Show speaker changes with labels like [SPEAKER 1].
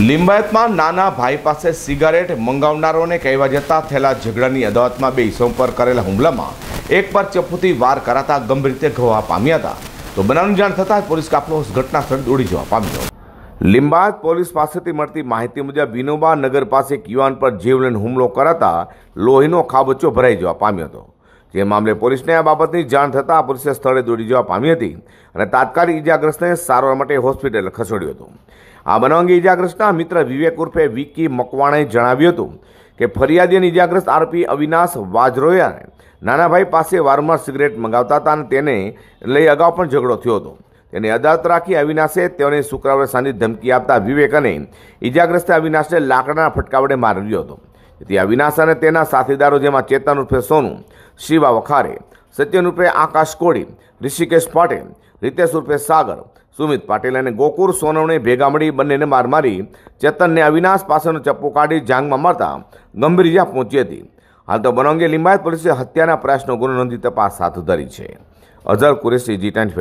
[SPEAKER 1] લિંબાયતમાં નાના ભાઈ પાસે સિગારેટ મંગાવનારોને કહેવા જતા થયેલા ઝઘડાની અદાવતમાં બે ઇસમ પર કરેલા હુમલામાં એક પર ચપ્પુથી વાર કરાતા ગંભીર રીતે ઘવા પામ્યા હતા તો બનાવની જાણ થતાં પોલીસ કાફલો ઘટનાસ્થળ દોડી જવા પામ્યો લિંબાયત પોલીસ પાસેથી મળતી માહિતી મુજબ વિનોબા નગર પાસે એક યુવાન પર જીવલેણ હુમલો કરાતા લોહીનો ખાબચો ભરાઈ જવા પામ્યો હતો જે મામલે પોલીસને આ બાબતની જાણ થતાં પોલીસે સ્થળે દોડી જવા પામી હતી અને તાત્કાલિક ઇજાગ્રસ્તને સારવાર માટે હોસ્પિટલ ખસેડ્યું હતું આ બનાવ અંગે ઇજાગ્રસ્તના મિત્ર વિવેક ઉર્ફે વિકી મકવાણાએ જણાવ્યું હતું કે ફરિયાદી અને ઇજાગ્રસ્ત આરોપી અવિનાશ વાજરોયાને નાનાભાઈ પાસે વારંવાર સિગરેટ મંગાવતા હતા અને તેને લઈ અગાઉ પણ ઝઘડો થયો હતો તેને અદાલત રાખી અવિનાશે તેઓને શુક્રવારે સાંજે ધમકી આપતા વિવેક અને ઇજાગ્રસ્ત અવિનાશને લાકડાના ફટકાવડે વડે માર્યો હતો તેથી અવિનાશ અને તેના સાથીદારો જેમાં ચેતન રૂપે સોનું શિવા વખારે સત્યન રૂપે આકાશ કોળી ઋષિકેશ પાટીલ રીતેશ રૂપે સાગર સુમિત પાટીલ અને ગોકુર સોનવણે ભેગા મળી બંનેને માર મારી ચેતનને અવિનાશ પાસેનો ચપ્પો કાઢી જાંગમાં મારતા ગંભીર ઇજા પહોંચી હતી હાલ તો બનો અંગે લિંબાયત પોલીસે હત્યાના પ્રયાસનો ગુનો નોંધી તપાસ હાથ ધરી છે અઝર કુરેશી જી ટેન્ટ